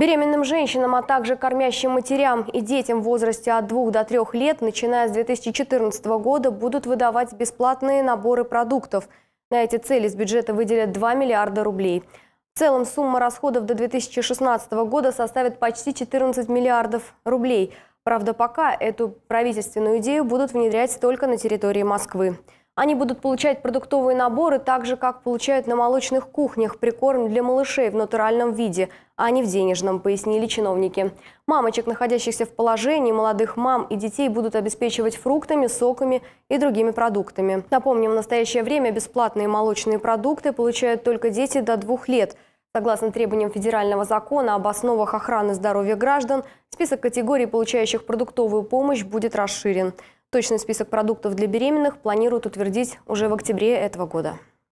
Беременным женщинам, а также кормящим матерям и детям в возрасте от 2 до 3 лет, начиная с 2014 года, будут выдавать бесплатные наборы продуктов. На эти цели с бюджета выделят 2 миллиарда рублей. В целом сумма расходов до 2016 года составит почти 14 миллиардов рублей. Правда, пока эту правительственную идею будут внедрять только на территории Москвы. Они будут получать продуктовые наборы так же, как получают на молочных кухнях прикорм для малышей в натуральном виде, а не в денежном, пояснили чиновники. Мамочек, находящихся в положении, молодых мам и детей будут обеспечивать фруктами, соками и другими продуктами. Напомним, в настоящее время бесплатные молочные продукты получают только дети до двух лет – Согласно требованиям федерального закона об основах охраны здоровья граждан, список категорий, получающих продуктовую помощь, будет расширен. Точный список продуктов для беременных планируют утвердить уже в октябре этого года.